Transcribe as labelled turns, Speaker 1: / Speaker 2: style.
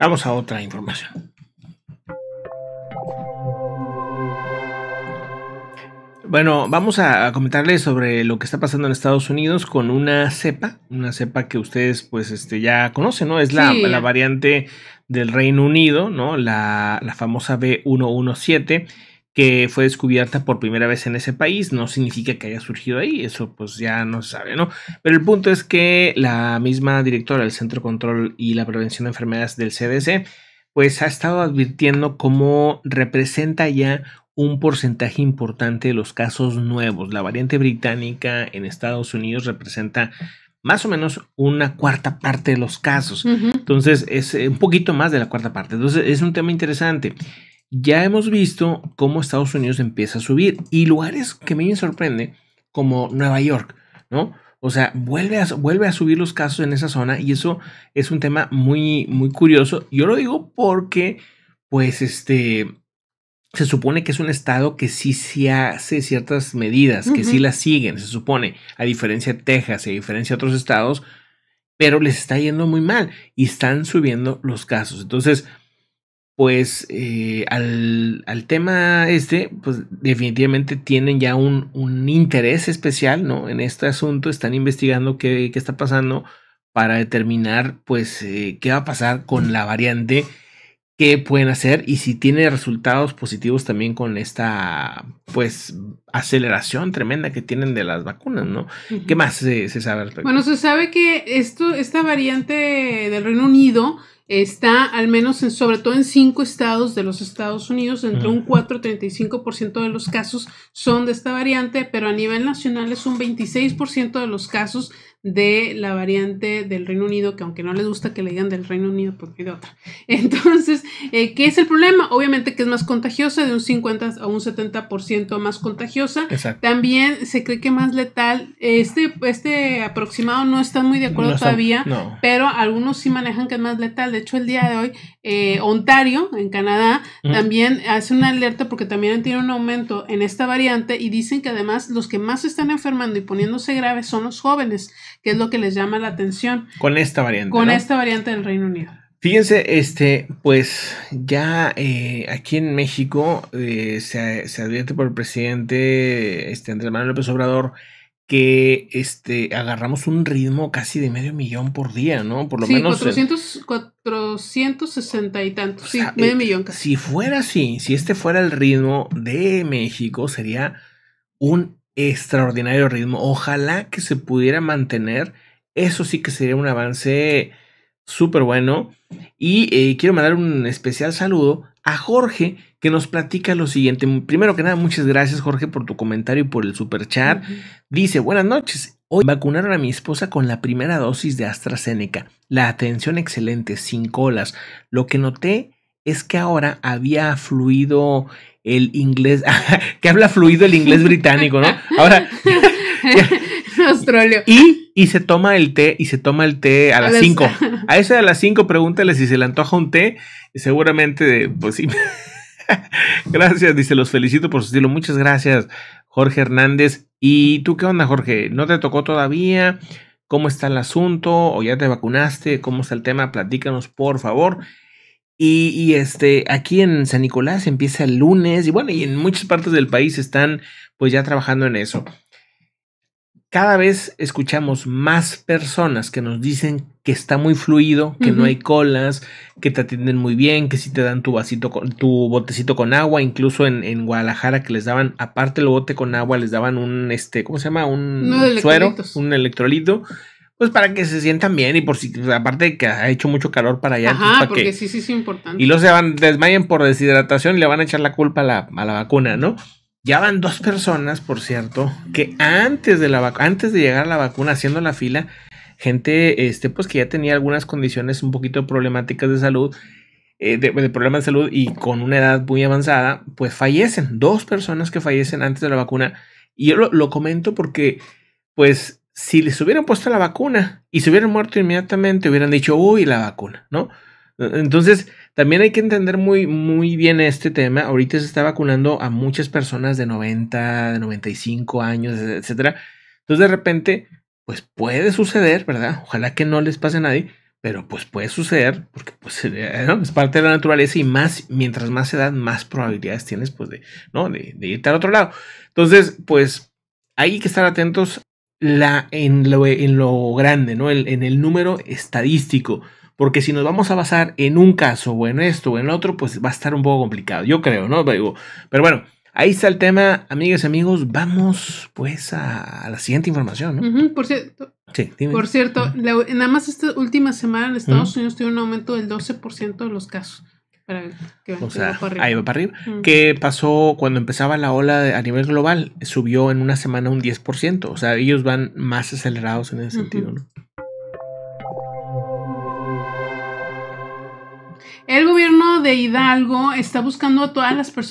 Speaker 1: Vamos a otra información. Bueno, vamos a comentarles sobre lo que está pasando en Estados Unidos con una cepa, una cepa que ustedes pues este, ya conocen, ¿no? Es la, la variante del Reino Unido, ¿no? La, la famosa B117 que fue descubierta por primera vez en ese país, no significa que haya surgido ahí, eso pues ya no se sabe, ¿no? Pero el punto es que la misma directora del Centro de Control y la Prevención de Enfermedades del CDC, pues ha estado advirtiendo cómo representa ya un porcentaje importante de los casos nuevos. La variante británica en Estados Unidos representa más o menos una cuarta parte de los casos. Entonces, es eh, un poquito más de la cuarta parte. Entonces, es un tema interesante ya hemos visto cómo Estados Unidos empieza a subir y lugares que me sorprende, como Nueva York, ¿no? O sea, vuelve a, vuelve a subir los casos en esa zona y eso es un tema muy, muy curioso. Yo lo digo porque, pues, este, se supone que es un estado que sí se hace ciertas medidas, que sí las siguen, se supone, a diferencia de Texas y a diferencia de otros estados, pero les está yendo muy mal y están subiendo los casos. Entonces, pues eh, al, tema este, pues definitivamente tienen ya un, interés especial, ¿no? En este asunto, están investigando qué, está pasando para determinar, pues, eh, qué va a pasar con la variante, qué pueden hacer y si tiene resultados positivos también con esta, pues, aceleración tremenda que tienen de las vacunas, ¿no? ¿Qué más se, sabe al respecto? Bueno, se
Speaker 2: sabe que esto, esta variante del Reino Unido está al menos en, sobre todo en cinco estados de los Estados Unidos, entre un 4 y 35% de los casos son de esta variante, pero a nivel nacional es un 26% de los casos de la variante del Reino Unido, que aunque no les gusta que le digan del Reino Unido, pues hay de otra. Entonces, eh, ¿qué es el problema? Obviamente que es más contagiosa, de un 50 a un 70% más contagiosa también se cree que más letal. Este, este aproximado no están muy de acuerdo todavía, pero algunos sí manejan que es más letal. De hecho, el día de hoy, eh, Ontario, en Canadá, también hace una alerta porque también tiene un aumento en esta variante y dicen que además los que más están enfermando y poniéndose graves son los jóvenes, que es lo que les llama la atención.
Speaker 1: Con esta variante. Con esta
Speaker 2: variante del Reino Unido.
Speaker 1: Fíjense, este, pues ya eh, aquí en México eh, se, advierte por el presidente este, Andrés Manuel López Obrador que este, agarramos un ritmo casi de medio millón por día, ¿no? Por lo sí, menos.
Speaker 2: 400, 460 y tantos. medio millón
Speaker 1: Si fuera así, si este fuera el ritmo de México, sería un extraordinario ritmo. Ojalá que se pudiera mantener. Eso sí que sería un avance súper bueno. Y eh, quiero mandar un especial saludo a Jorge que nos platica lo siguiente. Primero que nada, muchas gracias Jorge por tu comentario y por el super chat. Dice, buenas noches. Hoy vacunaron a mi esposa con la primera dosis de AstraZeneca. La atención excelente, sin colas. Lo que noté es que ahora había fluido el inglés, que habla fluido el inglés británico, ¿no? Ahora Y, se toma el té, y se toma el té a, las 5. A esa de las 5 pregúntale si se le antoja un té. Seguramente, pues sí. gracias, dice, los felicito por su estilo. Muchas gracias, Jorge Hernández. ¿Y tú qué onda, Jorge? ¿No te tocó todavía? ¿Cómo está el asunto? ¿O ya te vacunaste? ¿Cómo está el tema? Platícanos, por favor. Y, y, este, aquí en San Nicolás empieza el lunes y bueno, y en muchas partes del país están pues ya trabajando en eso cada vez escuchamos más personas que nos dicen que está muy fluido, que no hay colas, que te atienden muy bien, que si sí te dan tu vasito, con, tu botecito con agua, incluso en, Guadalajara que les daban, aparte el bote con agua, les daban un, este, ¿cómo se llama? Un suero, un electrolito. Pues para que se sientan bien y por si, aparte que ha hecho mucho calor para allá. porque
Speaker 2: sí, sí es importante.
Speaker 1: Y luego se van, desmayen por deshidratación y le van a echar la culpa a la, a la vacuna, ¿no? Ya van dos personas, por cierto, que antes de, la antes de llegar a la vacuna haciendo la fila, gente este, pues que ya tenía algunas condiciones un poquito problemáticas de salud, eh, de, problemas de salud y con una edad muy avanzada, pues fallecen. Dos personas que fallecen antes de la vacuna. Y yo lo, lo comento porque, pues, si les hubieran puesto la vacuna y se hubieran muerto inmediatamente, hubieran dicho, uy, la vacuna, ¿no? Entonces, también hay que entender muy, muy bien este tema. Ahorita se está vacunando a muchas personas de 90, de 95 años, e-, etcétera. Entonces, de repente, pues puede suceder, ¿verdad? Ojalá que no les pase a nadie, pero pues puede suceder, porque pues, es parte de la naturaleza y más, mientras más edad, más probabilidades tienes, pues, de, ¿no? De, irte al otro lado. Entonces, pues, hay que estar atentos la, en, lo, en lo grande, ¿no? en el número estadístico. Porque si nos vamos a basar en un caso o en esto o en otro, pues va a estar un poco complicado, yo creo, ¿no? Pero, bueno, ahí está el tema, amigas y amigos. Vamos pues a, la siguiente información,
Speaker 2: ¿no? por cierto. Por cierto, nada más esta última semana en Estados Unidos tuvo un aumento del 12% de los casos. que, o sea, ahí va para arriba. ¿Qué
Speaker 1: pasó cuando empezaba la ola a nivel global? Subió en una semana un 10%. O sea, ellos van más acelerados en ese sentido, ¿no?
Speaker 2: El gobierno de Hidalgo está buscando a todas las personas